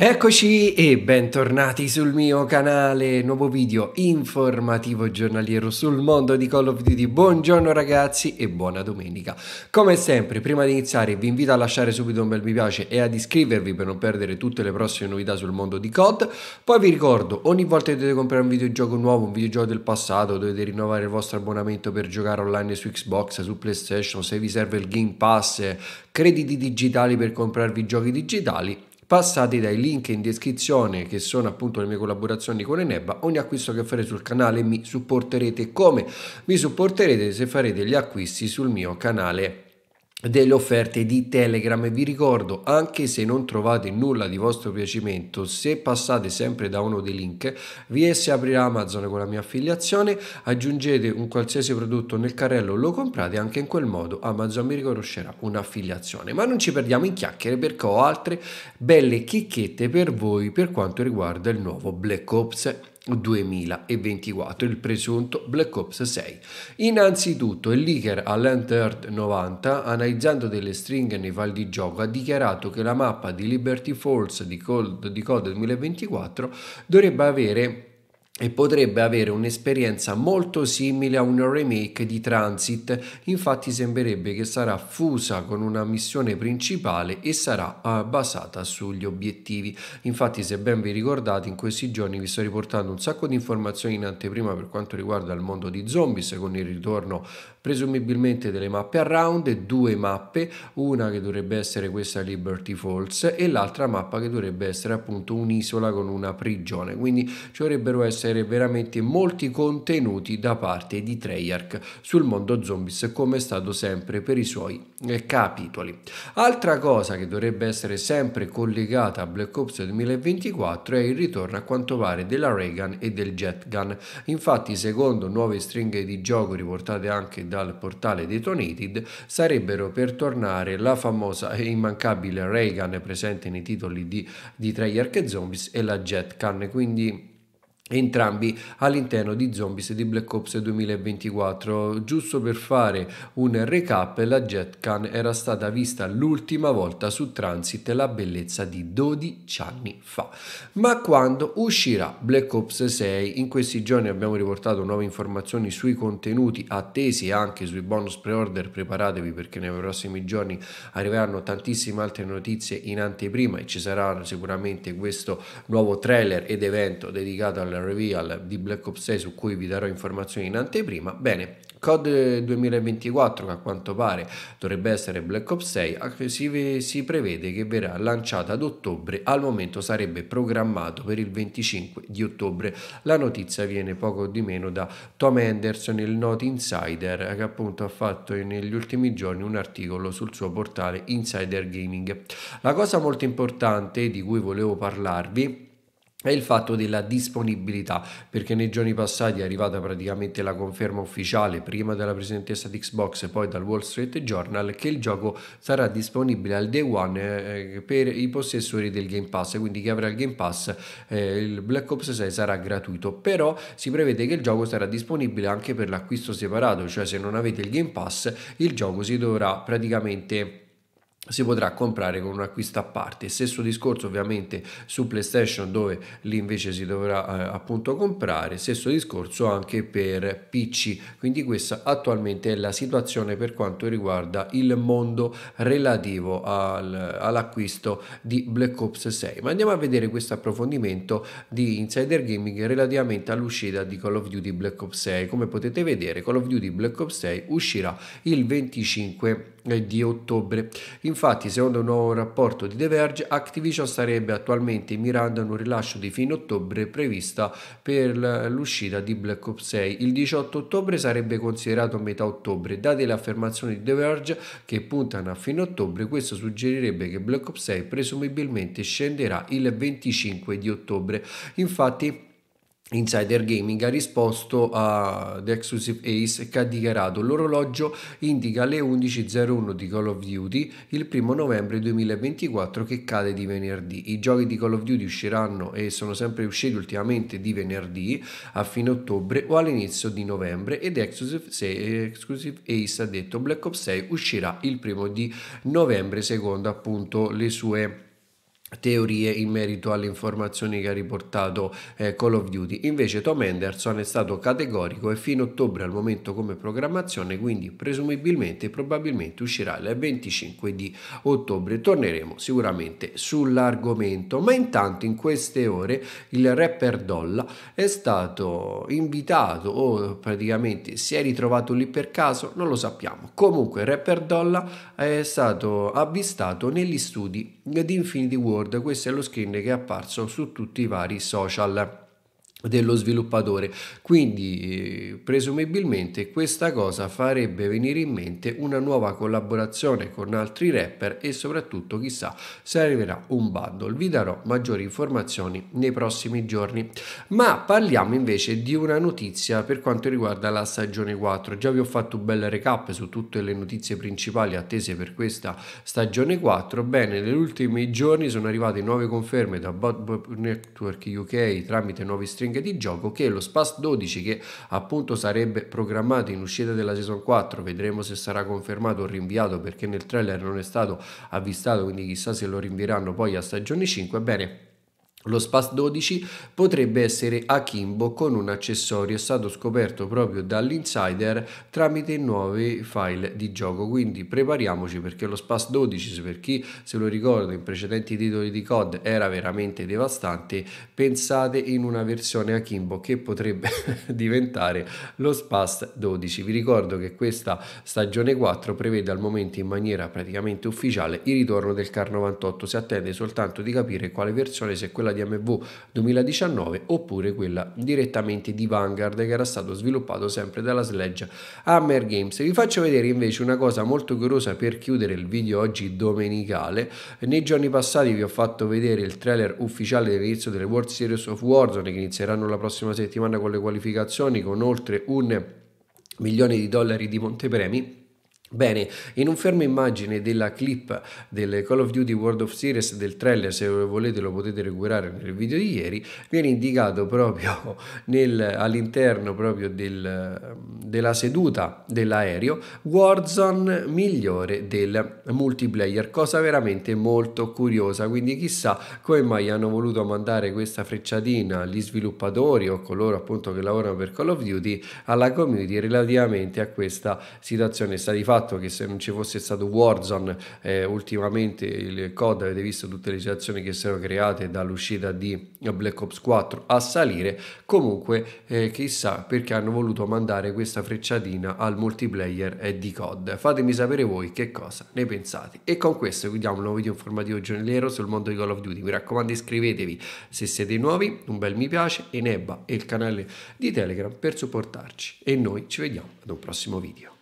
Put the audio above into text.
Eccoci e bentornati sul mio canale, nuovo video informativo giornaliero sul mondo di Call of Duty. Buongiorno ragazzi e buona domenica. Come sempre, prima di iniziare vi invito a lasciare subito un bel mi piace e ad iscrivervi per non perdere tutte le prossime novità sul mondo di COD. Poi vi ricordo, ogni volta che dovete comprare un videogioco nuovo, un videogioco del passato, dovete rinnovare il vostro abbonamento per giocare online su Xbox, su PlayStation, se vi serve il Game Pass, crediti digitali per comprarvi giochi digitali, passate dai link in descrizione che sono appunto le mie collaborazioni con Eneba. Ogni acquisto che farete sul canale mi supporterete come? Mi supporterete se farete gli acquisti sul mio canale delle offerte di Telegram e vi ricordo anche se non trovate nulla di vostro piacimento se passate sempre da uno dei link vi si aprirà Amazon con la mia affiliazione aggiungete un qualsiasi prodotto nel carrello lo comprate anche in quel modo Amazon mi riconoscerà un'affiliazione ma non ci perdiamo in chiacchiere perché ho altre belle chicchette per voi per quanto riguarda il nuovo Black Ops 2024 il presunto Black Ops 6. Innanzitutto il leaker Allenteard 90 analizzando delle stringhe nei file di gioco ha dichiarato che la mappa di Liberty Falls di, Code 2024 dovrebbe avere e potrebbe avere un'esperienza molto simile a un remake di Transit, infatti sembrerebbe che sarà fusa con una missione principale e sarà uh, basata sugli obiettivi. Infatti se ben vi ricordate in questi giorni vi sto riportando un sacco di informazioni in anteprima per quanto riguarda il mondo di zombies con il ritorno presumibilmente delle mappe a round, due mappe, una che dovrebbe essere questa Liberty Falls e l'altra mappa che dovrebbe essere appunto un'isola con una prigione, quindi ci dovrebbero essere veramente molti contenuti da parte di Treyarch sul mondo zombies come è stato sempre per i suoi eh, capitoli. Altra cosa che dovrebbe essere sempre collegata a Black Ops 2024 è il ritorno a quanto pare della Reagan e del Jet Gun, infatti secondo nuove stringhe di gioco riportate anche da dal portale Detonated sarebbero per tornare la famosa e immancabile Reagan presente nei titoli di, di Treyarch e Zombies e la Jet Jetcan, quindi entrambi all'interno di Zombies di Black Ops 2024. Giusto per fare un recap, la Jetcan era stata vista l'ultima volta su Transit la bellezza di 12 anni fa. Ma quando uscirà Black Ops 6? In questi giorni abbiamo riportato nuove informazioni sui contenuti attesi e anche sui bonus pre-order, preparatevi perché nei prossimi giorni arriveranno tantissime altre notizie in anteprima e ci sarà sicuramente questo nuovo trailer ed evento dedicato al del reveal di Black Ops 6 su cui vi darò informazioni in anteprima. Bene, COD 2024 che a quanto pare dovrebbe essere Black Ops 6 si, si prevede che verrà lanciata ad ottobre, al momento sarebbe programmato per il 25 di ottobre. La notizia viene poco di meno da Tom Henderson, il noto insider che appunto ha fatto negli ultimi giorni un articolo sul suo portale Insider Gaming. La cosa molto importante di cui volevo parlarvi è il fatto della disponibilità perché nei giorni passati è arrivata praticamente la conferma ufficiale prima della presentessa di Xbox e poi dal Wall Street Journal che il gioco sarà disponibile al day one eh, per i possessori del Game Pass quindi chi avrà il Game Pass eh, il Black Ops 6 sarà gratuito però si prevede che il gioco sarà disponibile anche per l'acquisto separato cioè se non avete il Game Pass il gioco si dovrà praticamente si potrà comprare con un acquisto a parte stesso discorso ovviamente su playstation dove lì invece si dovrà eh, appunto comprare stesso discorso anche per pc quindi questa attualmente è la situazione per quanto riguarda il mondo relativo al, all'acquisto di black ops 6 ma andiamo a vedere questo approfondimento di insider gaming relativamente all'uscita di call of duty black ops 6 come potete vedere call of duty black ops 6 uscirà il 25 marzo. Eh, di ottobre. Infatti, secondo un nuovo rapporto di The Verge, Activision starebbe attualmente mirando a un rilascio di fine ottobre prevista per l'uscita di Black Ops 6. Il 18 ottobre sarebbe considerato metà ottobre. Date le affermazioni di The Verge che puntano a fine ottobre, questo suggerirebbe che Black Ops 6 presumibilmente scenderà il 25 di ottobre. Infatti, Insider Gaming ha risposto a The Exclusive Ace che ha dichiarato l'orologio indica le 11.01 di Call of Duty il primo novembre 2024 che cade di venerdì. I giochi di Call of Duty usciranno e sono sempre usciti ultimamente di venerdì a fine ottobre o all'inizio di novembre ed Exclusive, Ace ha detto Black Ops 6 uscirà il primo di novembre secondo appunto le sue teorie in merito alle informazioni che ha riportato eh, Call of Duty invece Tom Henderson è stato categorico e fino a ottobre al momento come programmazione quindi presumibilmente probabilmente uscirà il 25 di ottobre torneremo sicuramente sull'argomento ma intanto in queste ore il rapper Dolla è stato invitato o praticamente si è ritrovato lì per caso non lo sappiamo comunque il rapper Dolla è stato avvistato negli studi di Infinity World. Questo è lo screen che è apparso su tutti i vari social dello sviluppatore quindi presumibilmente questa cosa farebbe venire in mente una nuova collaborazione con altri rapper e soprattutto chissà se arriverà un bundle vi darò maggiori informazioni nei prossimi giorni ma parliamo invece di una notizia per quanto riguarda la stagione 4 già vi ho fatto un bel recap su tutte le notizie principali attese per questa stagione 4 bene negli ultimi giorni sono arrivate nuove conferme da Bot Network UK tramite nuovi string stringhe di gioco che lo Spaz 12 che appunto sarebbe programmato in uscita della season 4, vedremo se sarà confermato o rinviato perché nel trailer non è stato avvistato, quindi chissà se lo rinvieranno poi a stagione 5, bene lo Spas 12 potrebbe essere akimbo con un accessorio, è stato scoperto proprio dall'insider tramite nuovi file di gioco, quindi prepariamoci perché lo Spas 12, per chi se lo ricorda in precedenti titoli di COD, era veramente devastante, pensate in una versione akimbo che potrebbe diventare lo Spas 12. Vi ricordo che questa stagione 4 prevede al momento in maniera praticamente ufficiale il ritorno del Car 98, si attende soltanto di capire quale versione, se quella quella di MV 2019 oppure quella direttamente di Vanguard che era stato sviluppato sempre dalla sledge Hammer Games. Vi faccio vedere invece una cosa molto curiosa per chiudere il video oggi domenicale. Nei giorni passati vi ho fatto vedere il trailer ufficiale dell'inizio delle World Series of Warzone che inizieranno la prossima settimana con le qualificazioni con oltre un milione di dollari di montepremi Bene, in un fermo immagine della clip del Call of Duty World of Series del trailer, se volete lo potete recuperare nel video di ieri, viene indicato proprio nel, all'interno proprio del, della seduta dell'aereo Warzone migliore del multiplayer, cosa veramente molto curiosa, quindi chissà come mai hanno voluto mandare questa frecciatina agli sviluppatori o coloro appunto che lavorano per Call of Duty alla community relativamente a questa situazione. È stato fatto fatto che se non ci fosse stato Warzone, eh, ultimamente il COD avete visto tutte le situazioni che si erano create dall'uscita di Black Ops 4 a salire, comunque eh, chissà perché hanno voluto mandare questa frecciatina al multiplayer eh, di COD. Fatemi sapere voi che cosa ne pensate. E con questo chiudiamo un nuovo video informativo giornaliero sul mondo di Call of Duty. Mi raccomando iscrivetevi se siete nuovi, un bel mi piace, Enebba e il canale di Telegram per supportarci. E noi ci vediamo ad un prossimo video.